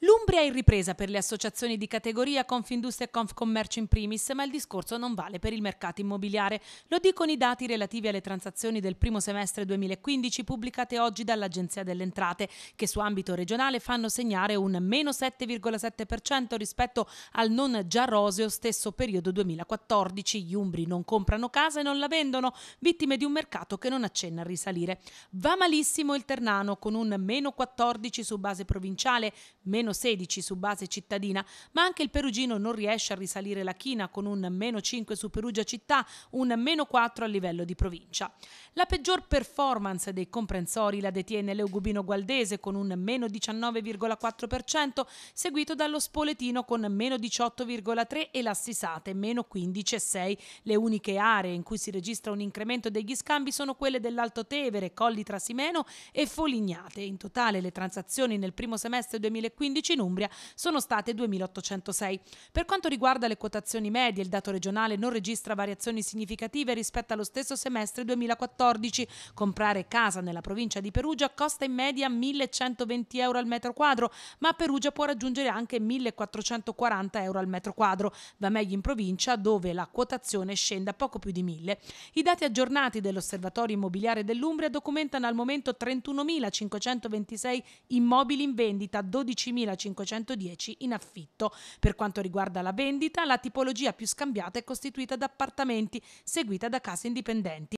L'Umbria è in ripresa per le associazioni di categoria Confindustria e Confcommercio in primis, ma il discorso non vale per il mercato immobiliare. Lo dicono i dati relativi alle transazioni del primo semestre 2015 pubblicate oggi dall'Agenzia delle Entrate, che su ambito regionale fanno segnare un meno 7,7% rispetto al non già roseo stesso periodo 2014. Gli umbri non comprano casa e non la vendono, vittime di un mercato che non accenna a risalire. Va malissimo il Ternano con un meno 14 su base provinciale, meno meno 16 su base cittadina, ma anche il Perugino non riesce a risalire la china con un meno 5 su Perugia città, un meno 4 a livello di provincia. La peggior performance dei comprensori la detiene l'Eugubino Gualdese con un meno 19,4%, seguito dallo Spoletino con meno 18,3% e la Sisate meno 15,6%. Le uniche aree in cui si registra un incremento degli scambi sono quelle dell'Alto Tevere, Colli Trasimeno e Folignate. In totale le transazioni nel primo semestre 2015 2011 in Umbria sono state 2.806. Per quanto riguarda le quotazioni medie, il dato regionale non registra variazioni significative rispetto allo stesso semestre 2014. Comprare casa nella provincia di Perugia costa in media 1.120 euro al metro quadro, ma a Perugia può raggiungere anche 1.440 euro al metro quadro. Va meglio in provincia dove la quotazione scende a poco più di 1.000. I dati aggiornati dell'Osservatorio Immobiliare dell'Umbria documentano al momento 31.526 immobili in vendita, 12.000 2.510 in affitto. Per quanto riguarda la vendita, la tipologia più scambiata è costituita da appartamenti, seguita da case indipendenti.